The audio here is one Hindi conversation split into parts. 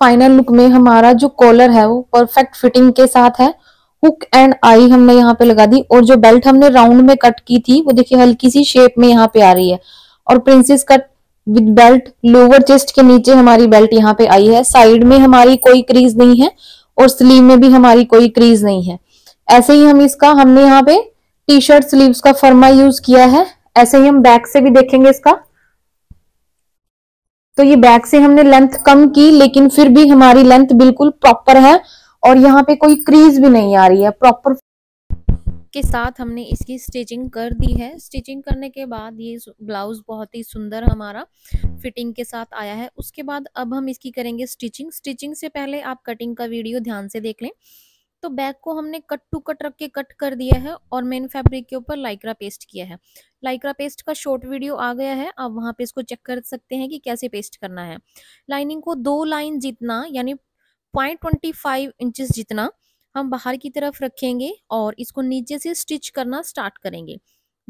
फाइनल लुक में हमारा जो कॉलर है वो परफेक्ट फिटिंग के साथ है हुक एंड आई हमने यहाँ पे लगा दी और जो बेल्ट हमने राउंड में कट की थी वो देखिए हल्की सी शेप में यहाँ पे आ रही है और princess cut with belt lower chest के नीचे हमारी बेल्ट यहाँ पे आई है साइड में हमारी कोई क्रीज नहीं है और स्लीव में भी हमारी कोई क्रीज नहीं है ऐसे ही हम इसका हमने यहाँ पे टी शर्ट स्लीव का फर्मा यूज किया है ऐसे ही हम बैक से भी देखेंगे इसका तो ये बैक से हमने लेंथ कम की लेकिन फिर भी हमारी लेंथ बिल्कुल प्रॉपर है और यहाँ पे कोई क्रीज भी नहीं आ रही है प्रॉपर के साथ हमने इसकी स्टिचिंग कर दी है स्टिचिंग करने के बाद ये ब्लाउज बहुत ही सुंदर हमारा फिटिंग के साथ आया है उसके बाद अब हम इसकी करेंगे स्टिचिंग स्टिचिंग से पहले आप कटिंग का वीडियो ध्यान से देख लें तो बैक को हमने कट टू कट रख के कट कर दिया है और मेन फैब्रिक के ऊपर लाइक्रा पेस्ट किया है लाइक्रा पेस्ट का शॉर्ट वीडियो आ गया है आप वहाँ पे इसको चेक कर सकते हैं कि कैसे पेस्ट करना है लाइनिंग को दो लाइन जितना यानी पॉइंट ट्वेंटी फाइव इंचज जितना हम बाहर की तरफ रखेंगे और इसको नीचे से स्टिच करना स्टार्ट करेंगे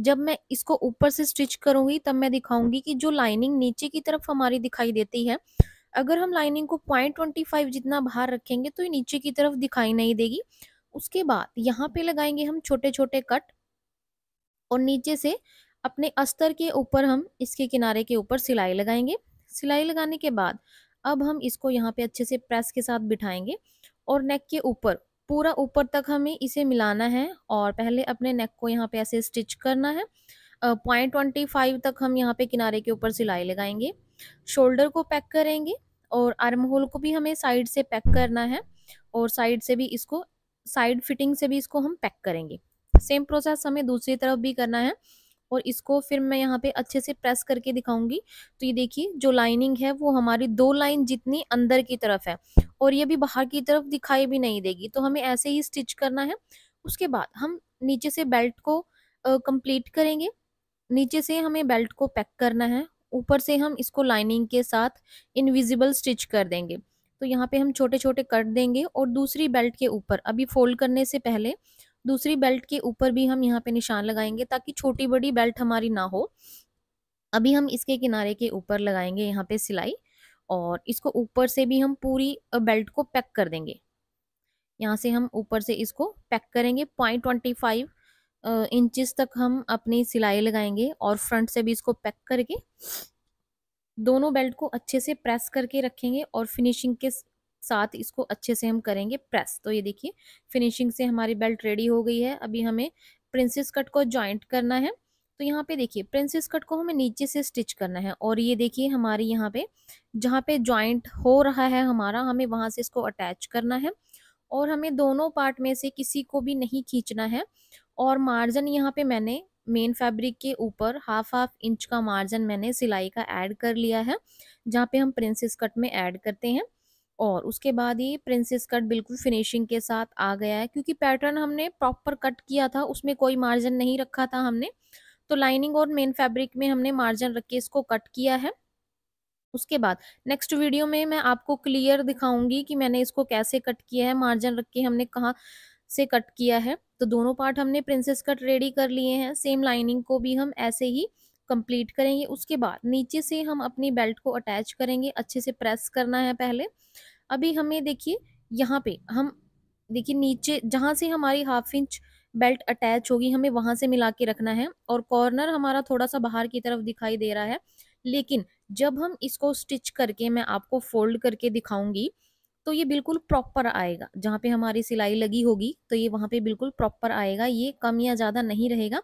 जब मैं इसको ऊपर से स्टिच करूंगी तब मैं दिखाऊंगी कि जो लाइनिंग नीचे की तरफ हमारी दिखाई देती है अगर हम लाइनिंग को पॉइंट ट्वेंटी फाइव जितना बाहर रखेंगे तो ये नीचे की तरफ दिखाई नहीं देगी उसके बाद यहाँ पे लगाएंगे हम छोटे छोटे कट और नीचे से अपने अस्तर के ऊपर हम इसके किनारे के ऊपर सिलाई लगाएंगे सिलाई लगाने के बाद अब हम इसको यहाँ पे अच्छे से प्रेस के साथ बिठाएंगे और नेक के ऊपर पूरा ऊपर तक हमें इसे मिलाना है और पहले अपने नेक को यहाँ पे ऐसे स्टिच करना है पॉइंट ट्वेंटी फाइव तक हम यहाँ पे किनारे के ऊपर सिलाई लगाएंगे शोल्डर को पैक करेंगे और आर्म होल को भी हमें साइड से पैक करना है और साइड से भी इसको साइड फिटिंग से भी इसको हम पैक करेंगे सेम प्रोसेस हमें दूसरी तरफ भी करना है और इसको फिर मैं यहाँ पे अच्छे से प्रेस करके दिखाऊंगी तो ये देखिए जो लाइनिंग है वो हमारी दो लाइन जितनी अंदर की तरफ है और ये भी बाहर की तरफ दिखाई भी नहीं देगी तो हमें ऐसे ही स्टिच करना है उसके बाद हम नीचे से बेल्ट को कंप्लीट करेंगे नीचे से हमें बेल्ट को पैक करना है ऊपर से हम इसको लाइनिंग के साथ इनविजिबल स्टिच कर देंगे तो यहाँ पे हम छोटे छोटे कट देंगे और दूसरी बेल्ट के ऊपर अभी फोल्ड करने से पहले दूसरी बेल्ट के ऊपर भी हम यहाँ पे निशान लगाएंगे ताकि छोटी बड़ी बेल्ट हमारी ना हो अभी हम इसके किनारे के ऊपर लगाएंगे यहाँ पे सिलाई और इसको ऊपर से भी हम पूरी बेल्ट को पैक कर देंगे यहाँ से हम ऊपर से इसको पैक करेंगे पॉइंट ट्वेंटी फाइव इंचिस तक हम अपनी सिलाई लगाएंगे और फ्रंट से भी इसको पैक करके दोनों बेल्ट को अच्छे से प्रेस करके रखेंगे और फिनिशिंग के साथ इसको अच्छे से हम करेंगे प्रेस तो ये देखिए फिनिशिंग से हमारी बेल्ट रेडी हो गई है अभी हमें प्रिंसेस कट को ज्वाइंट करना है तो यहाँ पे देखिए प्रिंसेस कट को हमें नीचे से स्टिच करना है और ये देखिए हमारी यहाँ पे जहाँ पे ज्वाइंट हो रहा है हमारा हमें वहाँ से इसको अटैच करना है और हमें दोनों पार्ट में से किसी को भी नहीं खींचना है और मार्जिन यहाँ पे मैंने मेन फैब्रिक के ऊपर हाफ हाफ इंच का मार्जिन मैंने सिलाई का ऐड कर लिया है जहाँ पे हम प्रिंसेस कट में ऐड करते हैं और उसके बाद ये प्रिंसेस कट बिल्कुल फिनिशिंग के साथ आ गया है क्योंकि पैटर्न हमने प्रॉपर कट किया था उसमें कोई मार्जिन नहीं रखा था हमने तो लाइनिंग और मेन फैब्रिक में हमने मार्जिन रख के इसको कट किया है उसके बाद नेक्स्ट वीडियो में मैं आपको क्लियर दिखाऊंगी कि मैंने इसको कैसे कट किया है मार्जिन रख के हमने कहाँ से कट किया है तो दोनों पार्ट हमने प्रिंसेस कट रेडी कर लिए हैं सेम लाइनिंग को भी हम ऐसे ही कंप्लीट करेंगे उसके बाद नीचे से हम अपनी बेल्ट को अटैच करेंगे अच्छे से प्रेस करना है पहले अभी हमें देखिए यहाँ पे हम देखिए नीचे जहाँ से हमारी हाफ इंच बेल्ट अटैच होगी हमें वहाँ से मिला के रखना है और कॉर्नर हमारा थोड़ा सा बाहर की तरफ दिखाई दे रहा है लेकिन जब हम इसको स्टिच करके मैं आपको फोल्ड करके दिखाऊंगी तो ये बिल्कुल प्रॉपर आएगा जहाँ पे हमारी सिलाई लगी होगी तो ये वहाँ पे बिल्कुल प्रॉपर आएगा ये कम या ज़्यादा नहीं रहेगा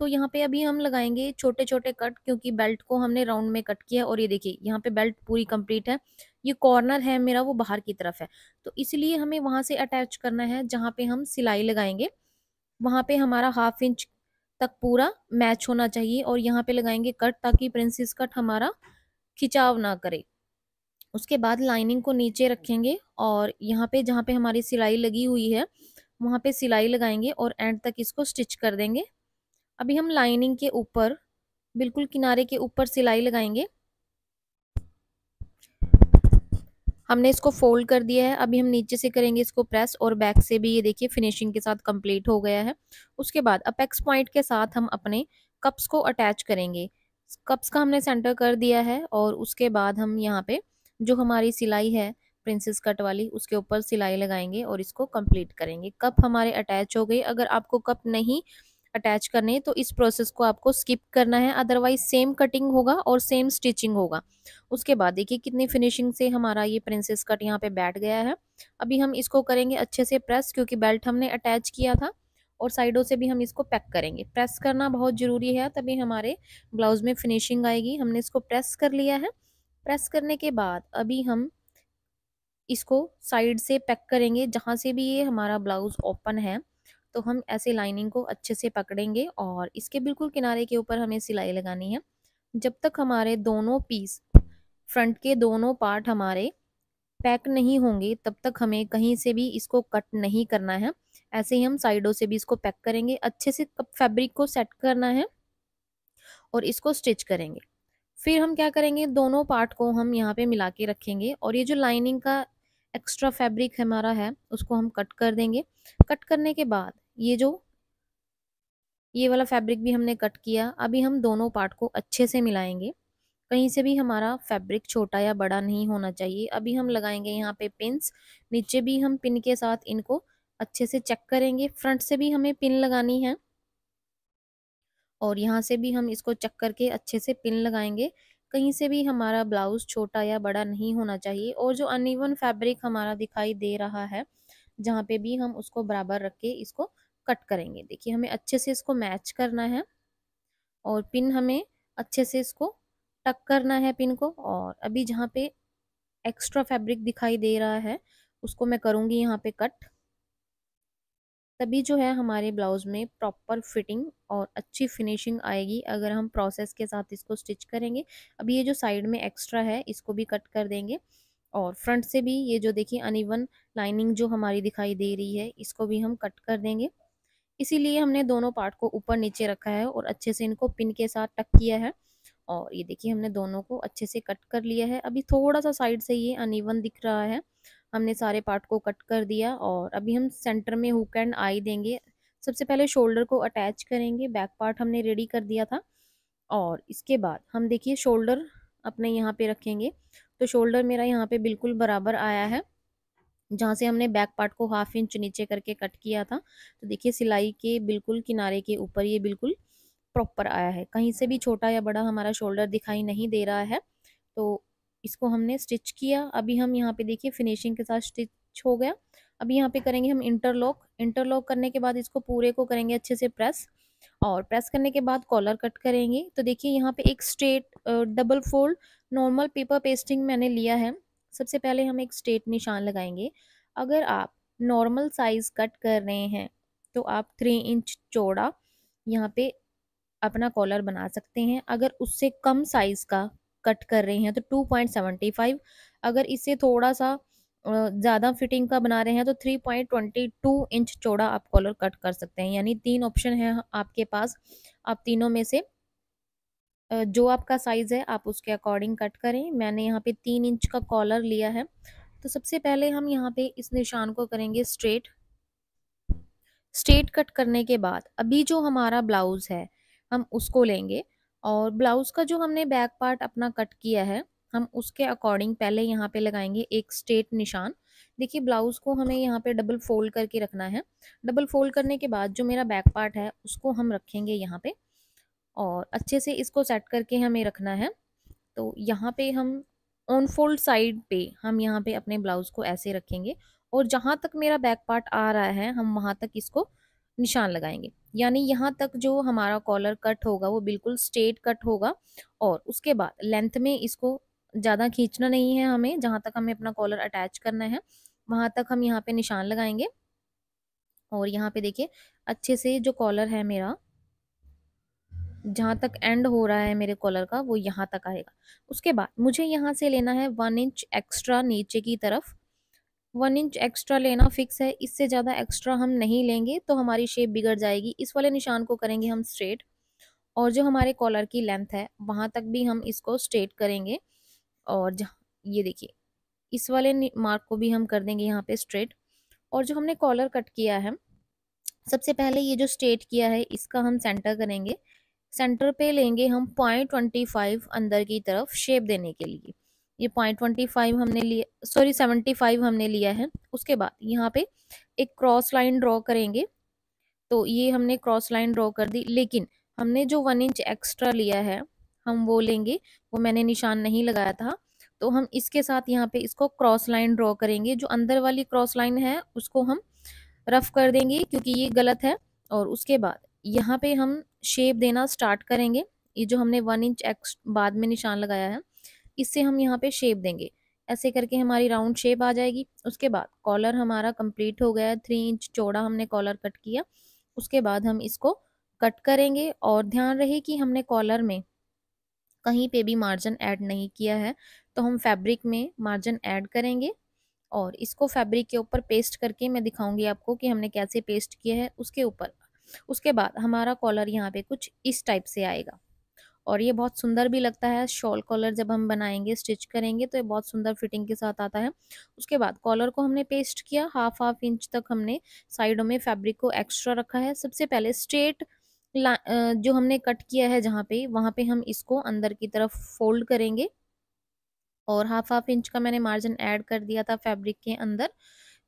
तो यहाँ पे अभी हम लगाएंगे छोटे छोटे कट क्योंकि बेल्ट को हमने राउंड में कट किया और ये देखिए यहाँ पे बेल्ट पूरी कंप्लीट है ये कॉर्नर है मेरा वो बाहर की तरफ है तो इसलिए हमें वहाँ से अटैच करना है जहाँ पे हम सिलाई लगाएंगे वहाँ पे हमारा हाफ इंच तक पूरा मैच होना चाहिए और यहाँ पे लगाएंगे कट ताकि प्रिंसिस कट हमारा खिंचाव ना करे उसके बाद लाइनिंग को नीचे रखेंगे और यहाँ पे जहाँ पे हमारी सिलाई लगी हुई है वहाँ पे सिलाई लगाएंगे और एंड तक इसको स्टिच कर देंगे अभी हम लाइनिंग के ऊपर बिल्कुल किनारे के ऊपर सिलाई लगाएंगे हमने इसको फोल्ड कर दिया है अभी हम नीचे से करेंगे इसको प्रेस और बैक से भी ये देखिए फिनिशिंग के साथ कंप्लीट हो गया है उसके बाद अपेक्स पॉइंट के साथ हम अपने कप्स को अटैच करेंगे कप्स का हमने सेंटर कर दिया है और उसके बाद हम यहाँ पे जो हमारी सिलाई है प्रिंसेस कट वाली उसके ऊपर सिलाई लगाएंगे और इसको कंप्लीट करेंगे कप हमारे अटैच हो गए अगर आपको कप नहीं अटैच करने तो इस प्रोसेस को आपको स्किप करना है अदरवाइज सेम कटिंग होगा और सेम स्टिचिंग होगा उसके बाद देखिए कितनी फिनिशिंग से हमारा ये प्रिंसेस कट यहाँ पे बैठ गया है अभी हम इसको करेंगे अच्छे से प्रेस क्योंकि बेल्ट हमने अटैच किया था और साइडों से भी हम इसको पैक करेंगे प्रेस करना बहुत ज़रूरी है तभी हमारे ब्लाउज़ में फिनिशिंग आएगी हमने इसको प्रेस कर लिया है प्रेस करने के बाद अभी हम इसको साइड से पैक करेंगे जहाँ से भी ये हमारा ब्लाउज़ ओपन है तो हम ऐसे लाइनिंग को अच्छे से पकड़ेंगे और इसके बिल्कुल किनारे के ऊपर हमें सिलाई लगानी है जब तक हमारे दोनों पीस फ्रंट के दोनों पार्ट हमारे पैक नहीं होंगे तब तक हमें कहीं से भी इसको कट नहीं करना है ऐसे ही हम साइडों से भी इसको पैक करेंगे अच्छे से फैब्रिक को सेट करना है और इसको स्टिच करेंगे फिर हम क्या करेंगे दोनों पार्ट को हम यहाँ पे मिला के रखेंगे और ये जो लाइनिंग का एक्स्ट्रा फैब्रिक हमारा है उसको हम कट कर देंगे कट करने के बाद ये जो ये वाला फैब्रिक भी हमने कट किया अभी हम दोनों पार्ट को अच्छे से मिलाएंगे कहीं से भी हमारा फैब्रिक छोटा या बड़ा नहीं होना चाहिए अभी हम लगाएंगे यहाँ पे पिन नीचे भी हम पिन के साथ इनको अच्छे से चेक करेंगे फ्रंट से भी हमें पिन लगानी है और यहाँ से भी हम इसको चक करके अच्छे से पिन लगाएंगे कहीं से भी हमारा ब्लाउज़ छोटा या बड़ा नहीं होना चाहिए और जो अनइवन फैब्रिक हमारा दिखाई दे रहा है जहाँ पे भी हम उसको बराबर रख के इसको कट करेंगे देखिए हमें अच्छे से इसको मैच करना है और पिन हमें अच्छे से इसको टक करना है पिन को और अभी जहाँ पे एक्स्ट्रा फैब्रिक दिखाई दे रहा है उसको मैं करूँगी यहाँ पे कट तभी जो है हमारे ब्लाउज़ में प्रॉपर फिटिंग और अच्छी फिनिशिंग आएगी अगर हम प्रोसेस के साथ इसको स्टिच करेंगे अभी ये जो साइड में एक्स्ट्रा है इसको भी कट कर देंगे और फ्रंट से भी ये जो देखिए अन लाइनिंग जो हमारी दिखाई दे रही है इसको भी हम कट कर देंगे इसीलिए हमने दोनों पार्ट को ऊपर नीचे रखा है और अच्छे से इनको पिन के साथ टक किया है और ये देखिए हमने दोनों को अच्छे से कट कर लिया है अभी थोड़ा सा साइड से ये अन दिख रहा है हमने सारे पार्ट को कट कर दिया और अभी हम सेंटर में हुक एंड आई देंगे सबसे पहले शोल्डर को अटैच करेंगे बैक पार्ट हमने रेडी कर दिया था और इसके बाद हम देखिए शोल्डर अपने यहाँ पे रखेंगे तो शोल्डर मेरा यहाँ पे बिल्कुल बराबर आया है जहाँ से हमने बैक पार्ट को हाफ इंच नीचे करके कट किया था तो देखिए सिलाई के बिल्कुल किनारे के ऊपर ये बिल्कुल प्रॉपर आया है कहीं से भी छोटा या बड़ा हमारा शोल्डर दिखाई नहीं दे रहा है तो इसको हमने स्टिच किया अभी हम यहाँ पे देखिए फिनिशिंग के साथ स्टिच हो गया अभी यहाँ पे करेंगे हम इंटरलॉक इंटरलॉक करने के बाद इसको पूरे को करेंगे अच्छे से प्रेस और प्रेस करने के बाद कॉलर कट करेंगे तो देखिए यहाँ पे एक straight double fold normal paper pasting मैंने लिया है सबसे पहले हम एक स्ट्रेट निशान लगाएंगे अगर आप नॉर्मल साइज़ कट कर रहे हैं तो आप थ्री इंच चौड़ा यहाँ पे अपना कॉलर बना सकते हैं अगर उससे कम साइज़ का कट कर रहे हैं तो टू पॉइंट सेवेंटी फाइव अगर इससे थोड़ा सा ज़्यादा फिटिंग का बना रहे हैं तो three point twenty two inch चौड़ा आप कॉलर कट कर सकते हैं यानी तीन ऑप्शन है आपके पास आप तीनों में से जो आपका साइज़ है आप उसके अकॉर्डिंग कट करें मैंने यहाँ पे तीन इंच का कॉलर लिया है तो सबसे पहले हम यहाँ पे इस निशान को करेंगे स्ट्रेट स्ट्रेट कट करने के बाद अभी जो हमारा ब्लाउज़ है हम उसको लेंगे और ब्लाउज़ का जो हमने बैक पार्ट अपना कट किया है हम उसके अकॉर्डिंग पहले यहाँ पे लगाएंगे एक स्ट्रेट निशान देखिए ब्लाउज़ को हमें यहाँ पे डबल फोल्ड करके रखना है डबल फोल्ड करने के बाद जो मेरा बैक पार्ट है उसको हम रखेंगे यहाँ पे और अच्छे से इसको सेट करके हमें रखना है तो यहाँ पे हम ऑन फोल्ड साइड पे हम यहाँ पे अपने ब्लाउज़ को ऐसे रखेंगे और जहाँ तक मेरा बैक पार्ट आ रहा है हम वहाँ तक इसको निशान लगाएंगे यानी यहाँ तक जो हमारा कॉलर कट होगा वो बिल्कुल स्ट्रेट कट होगा और उसके बाद लेंथ में इसको ज़्यादा खींचना नहीं है हमें जहाँ तक हमें अपना कॉलर अटैच करना है वहाँ तक हम यहाँ पे निशान लगाएंगे और यहाँ पे देखिए अच्छे से जो कॉलर है मेरा जहाँ तक एंड हो रहा है मेरे कॉलर का वो यहाँ तक आएगा उसके बाद मुझे यहाँ से लेना है वन इंच एक्स्ट्रा नीचे की तरफ वन इंच एक्स्ट्रा लेना फिक्स है इससे ज़्यादा एक्स्ट्रा हम नहीं लेंगे तो हमारी शेप बिगड़ जाएगी इस वाले निशान को करेंगे हम स्ट्रेट और जो हमारे कॉलर की लेंथ है वहाँ तक भी हम इसको स्ट्रेट करेंगे और ये देखिए इस वाले मार्क को भी हम कर देंगे यहाँ पे स्ट्रेट और जो हमने कॉलर कट किया है सबसे पहले ये जो स्ट्रेट किया है इसका हम सेंटर करेंगे सेंटर पे लेंगे हम पॉइंट ट्वेंटी फाइव अंदर की तरफ शेप देने के लिए ये पॉइंट ट्वेंटी फाइव हमने लिया सॉरी सेवेंटी फाइव हमने लिया है उसके बाद यहाँ पे एक क्रॉस लाइन ड्रॉ करेंगे तो ये हमने क्रॉस लाइन ड्रॉ कर दी लेकिन हमने जो वन इंच एक्स्ट्रा लिया है हम वो लेंगे वो मैंने निशान नहीं लगाया था तो हम इसके साथ यहाँ पे इसको क्रॉस लाइन ड्रॉ करेंगे जो अंदर वाली क्रॉस लाइन है उसको हम रफ कर देंगे क्योंकि ये गलत है और उसके बाद यहाँ पे हम शेप देना स्टार्ट करेंगे ये जो हमने वन इंच एक्स बाद में निशान लगाया है इससे हम यहाँ पे शेप देंगे ऐसे करके हमारी राउंड शेप आ जाएगी उसके बाद कॉलर हमारा कंप्लीट हो गया है थ्री इंच चौड़ा हमने कॉलर कट किया उसके बाद हम इसको कट करेंगे और ध्यान रहे कि हमने कॉलर में कहीं पे भी मार्जिन ऐड नहीं किया है तो हम फैब्रिक में मार्जिन ऐड करेंगे और इसको फैब्रिक के ऊपर पेस्ट करके मैं दिखाऊंगी आपको कि हमने कैसे पेस्ट किया है उसके ऊपर उसके बाद हमारा कॉलर यहाँ पे कुछ इस टाइप से आएगा और ये बहुत सुंदर भी लगता है शॉल कॉलर जब हम बनाएंगे स्टिच करेंगे तो ये बहुत सुंदर फिटिंग के साथ आता है उसके बाद कॉलर को हमने पेस्ट किया हाफ हाफ इंच तक हमने साइडों में फैब्रिक को एक्स्ट्रा रखा है सबसे पहले स्ट्रेट जो हमने कट किया है जहाँ पे वहाँ पे हम इसको अंदर की तरफ फोल्ड करेंगे और हाफ हाफ इंच का मैंने मार्जिन ऐड कर दिया था फैब्रिक के अंदर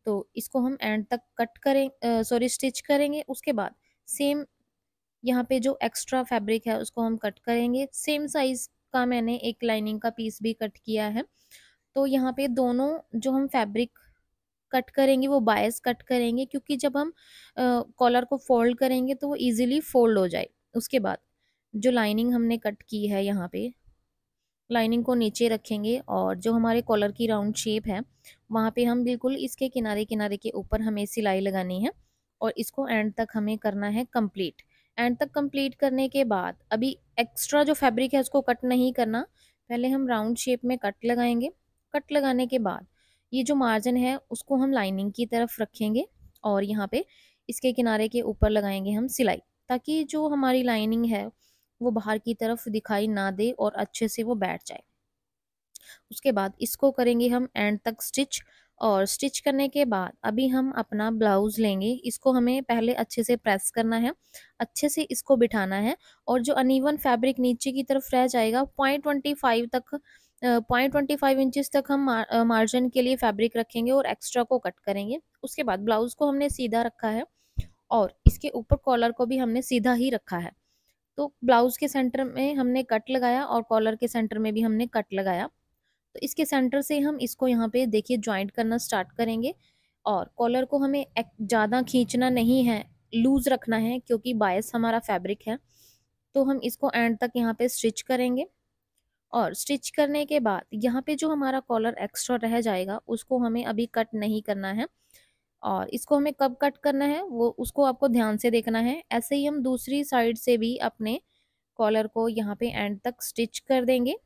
तो इसको हम एंड तक कट करें सॉरी स्टिच करेंगे उसके बाद सेम यहाँ पे जो एक्स्ट्रा फैब्रिक है उसको हम कट करेंगे सेम साइज का मैंने एक लाइनिंग का पीस भी कट किया है तो यहाँ पे दोनों जो हम फैब्रिक कट करेंगे वो बायस कट करेंगे क्योंकि जब हम कॉलर को फोल्ड करेंगे तो वो इजीली फोल्ड हो जाए उसके बाद जो लाइनिंग हमने कट की है यहाँ पे लाइनिंग को नीचे रखेंगे और जो हमारे कॉलर की राउंड शेप है वहाँ पे हम बिल्कुल इसके किनारे किनारे के ऊपर हमें सिलाई लगानी है और इसको एंड तक हमें करना है कंप्लीट एंड तक कंप्लीट करने के बाद अभी एक्स्ट्रा जो फैब्रिक है उसको कट नहीं करना पहले हम राउंड शेप में कट लगाएंगे कट लगाने के बाद ये जो मार्जिन है उसको हम लाइनिंग की तरफ रखेंगे और यहाँ पे इसके किनारे के ऊपर लगाएंगे हम सिलाई ताकि जो हमारी लाइनिंग है वो बाहर की तरफ दिखाई ना दे और अच्छे से वो बैठ जाए उसके बाद इसको करेंगे हम एंड तक स्टिच और स्टिच करने के बाद अभी हम अपना ब्लाउज़ लेंगे इसको हमें पहले अच्छे से प्रेस करना है अच्छे से इसको बिठाना है और जो अनइवन फैब्रिक नीचे की तरफ रह जाएगा पॉइंट ट्वेंटी फाइव तक पॉइंट ट्वेंटी फाइव इंचज़ तक हम मार्जिन के लिए फैब्रिक रखेंगे और एक्स्ट्रा को कट करेंगे उसके बाद ब्लाउज़ को हमने सीधा रखा है और इसके ऊपर कॉलर को भी हमने सीधा ही रखा है तो ब्लाउज़ के सेंटर में हमने कट लगाया और कॉलर के सेंटर में भी हमने कट लगाया तो इसके सेंटर से हम इसको यहाँ पे देखिए ज्वाइंट करना स्टार्ट करेंगे और कॉलर को हमें ज़्यादा खींचना नहीं है लूज़ रखना है क्योंकि बायस हमारा फैब्रिक है तो हम इसको एंड तक यहाँ पे स्टिच करेंगे और स्टिच करने के बाद यहाँ पे जो हमारा कॉलर एक्स्ट्रा रह जाएगा उसको हमें अभी कट नहीं करना है और इसको हमें कब कट करना है वो उसको आपको ध्यान से देखना है ऐसे ही हम दूसरी साइड से भी अपने कॉलर को यहाँ पे एंड तक स्टिच कर देंगे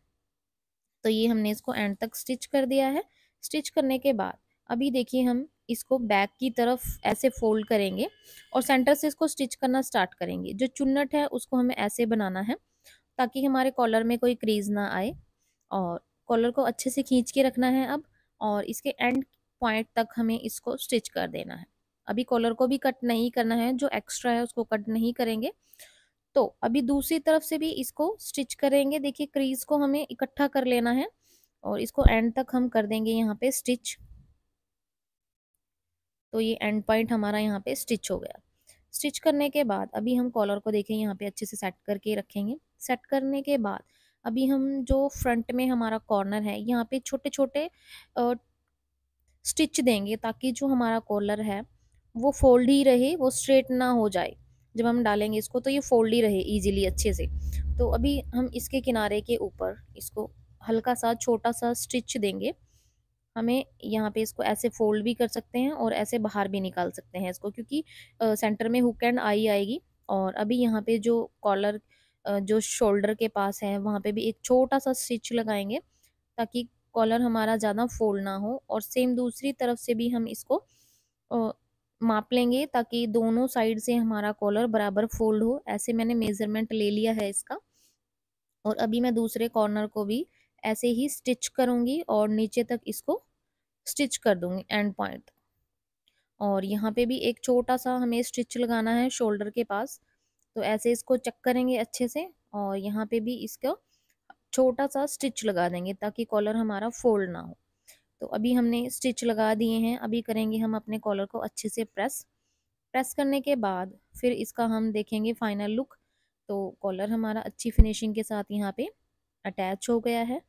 तो ये हमने इसको एंड तक स्टिच कर दिया है स्टिच करने के बाद अभी देखिए हम इसको बैक की तरफ ऐसे फोल्ड करेंगे और सेंटर से इसको स्टिच करना स्टार्ट करेंगे जो चुन्नट है उसको हमें ऐसे बनाना है ताकि हमारे कॉलर में कोई क्रीज ना आए और कॉलर को अच्छे से खींच के रखना है अब और इसके एंड पॉइंट तक हमें इसको स्टिच कर देना है अभी कॉलर को भी कट नहीं करना है जो एक्स्ट्रा है उसको कट नहीं करेंगे तो अभी दूसरी तरफ से भी इसको स्टिच करेंगे देखिए क्रीज को हमें इकट्ठा कर लेना है और इसको एंड तक हम कर देंगे यहाँ पे स्टिच तो ये एंड पॉइंट हमारा यहाँ पे स्टिच हो गया स्टिच करने के बाद अभी हम कॉलर को देखें यहाँ पे अच्छे से सेट करके रखेंगे सेट करने के बाद अभी हम जो फ्रंट में हमारा कॉर्नर है यहाँ पे छोटे छोटे स्टिच देंगे ताकि जो हमारा कॉलर है वो फोल्ड ही रहे वो स्ट्रेट ना हो जाए जब हम डालेंगे इसको तो ये फोल्ड ही रहे ईजिली अच्छे से तो अभी हम इसके किनारे के ऊपर इसको हल्का सा छोटा सा स्टिच देंगे हमें यहाँ पे इसको ऐसे फोल्ड भी कर सकते हैं और ऐसे बाहर भी निकाल सकते हैं इसको क्योंकि आ, सेंटर में हुक एंड आई आएगी और अभी यहाँ पे जो कॉलर जो शोल्डर के पास है वहाँ पे भी एक छोटा सा स्टिच लगाएंगे ताकि कॉलर हमारा ज़्यादा फोल्ड ना हो और सेम दूसरी तरफ से भी हम इसको माप लेंगे ताकि दोनों साइड से हमारा कॉलर बराबर फोल्ड हो ऐसे मैंने मेज़रमेंट ले लिया है इसका और अभी मैं दूसरे कॉर्नर को भी ऐसे ही स्टिच करूंगी और नीचे तक इसको स्टिच कर दूंगी एंड पॉइंट और यहाँ पे भी एक छोटा सा हमें स्टिच लगाना है शोल्डर के पास तो ऐसे इसको चेक करेंगे अच्छे से और यहाँ पे भी इसका छोटा सा स्टिच लगा देंगे ताकि कॉलर हमारा फोल्ड ना हो तो अभी हमने स्टिच लगा दिए हैं अभी करेंगे हम अपने कॉलर को अच्छे से प्रेस प्रेस करने के बाद फिर इसका हम देखेंगे फाइनल लुक तो कॉलर हमारा अच्छी फिनिशिंग के साथ यहाँ पे अटैच हो गया है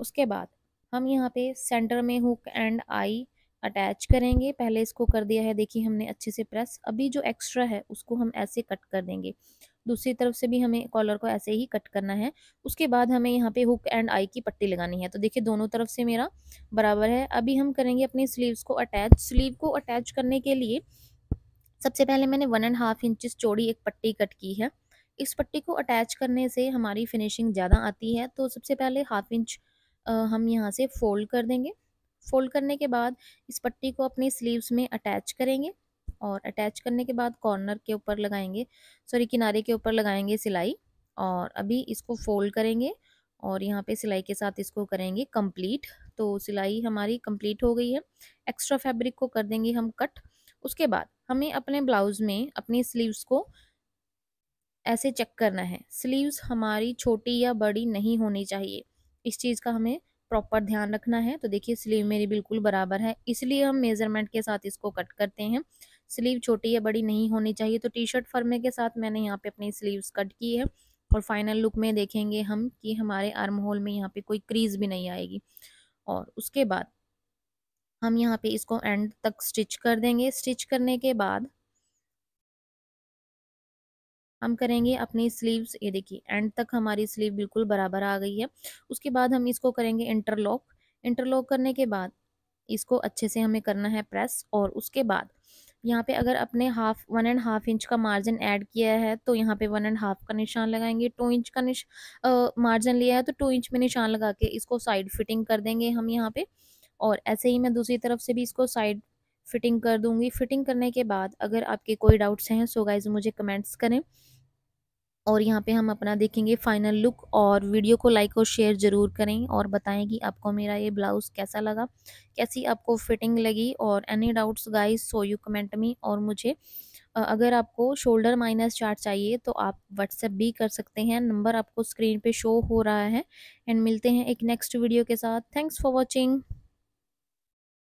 उसके बाद हम यहाँ पे सेंटर में हुक एंड आई अटैच करेंगे पहले इसको कर दिया है देखिए हमने अच्छे से प्रेस अभी जो एक्स्ट्रा है उसको हम ऐसे कट कर देंगे दूसरी तरफ से भी हमें कॉलर को ऐसे ही कट करना है उसके बाद हमें यहाँ पे हुक एंड आई की पट्टी लगानी है तो देखिए दोनों तरफ से मेरा बराबर है अभी हम करेंगे अपनी स्लीव्स को अटैच स्लीव को अटैच करने के लिए सबसे पहले मैंने वन एंड हाफ इंच चौड़ी एक पट्टी कट की है इस पट्टी को अटैच करने से हमारी फिनिशिंग ज़्यादा आती है तो सबसे पहले हाफ इंच हम यहाँ से फोल्ड कर देंगे फोल्ड करने के बाद इस पट्टी को अपनी स्लीव्स में अटैच करेंगे और अटैच करने के बाद कॉर्नर के ऊपर लगाएंगे सॉरी किनारे के ऊपर लगाएंगे सिलाई और अभी इसको फोल्ड करेंगे और यहाँ पे सिलाई के साथ इसको करेंगे कंप्लीट तो सिलाई हमारी कंप्लीट हो गई है एक्स्ट्रा फैब्रिक को कर देंगे हम कट उसके बाद हमें अपने ब्लाउज़ में अपनी स्लीव्स को ऐसे चेक करना है स्लीव्स हमारी छोटी या बड़ी नहीं होनी चाहिए इस चीज़ का हमें प्रॉपर ध्यान रखना है तो देखिए स्लीव मेरी बिल्कुल बराबर है इसलिए हम मेज़रमेंट के साथ इसको कट करते हैं स्लीव छोटी या बड़ी नहीं होनी चाहिए तो टी शर्ट फर्मे के साथ मैंने यहाँ पे अपनी स्लीव्स कट की है और फाइनल लुक में देखेंगे हम कि हमारे आर्म होल में यहाँ पे कोई क्रीज भी नहीं आएगी और उसके बाद हम यहाँ पे इसको एंड तक स्टिच कर देंगे स्टिच करने के बाद हम करेंगे अपनी स्लीव्स ये देखिए एंड तक हमारी स्लीव बिल्कुल बराबर आ गई है उसके बाद हम इसको करेंगे इंटरलॉक इंटरलॉक करने के बाद इसको अच्छे से हमें करना है प्रेस और उसके बाद यहाँ पे अगर अपने half one and half inch का मार्जिन ऐड किया है तो यहाँ पे वन एंड हाफ का निशान लगाएंगे टू इंच का निश मार्जिन लिया है तो टू इंच में निशान लगा के इसको साइड फिटिंग कर देंगे हम यहाँ पे और ऐसे ही मैं दूसरी तरफ से भी इसको साइड फिटिंग कर दूंगी फिटिंग करने के बाद अगर आपके कोई डाउट्स हैं सो गाइज मुझे कमेंट्स करें और यहाँ पे हम अपना देखेंगे फाइनल लुक और वीडियो को लाइक और शेयर ज़रूर करें और बताएं कि आपको मेरा ये ब्लाउज़ कैसा लगा कैसी आपको फिटिंग लगी और any doubts guys so you comment me और मुझे अगर आपको शोल्डर माइनस चार्ट चाहिए तो आप व्हाट्सएप भी कर सकते हैं नंबर आपको स्क्रीन पे शो हो रहा है एंड मिलते हैं एक नेक्स्ट वीडियो के साथ थैंक्स फॉर वॉचिंग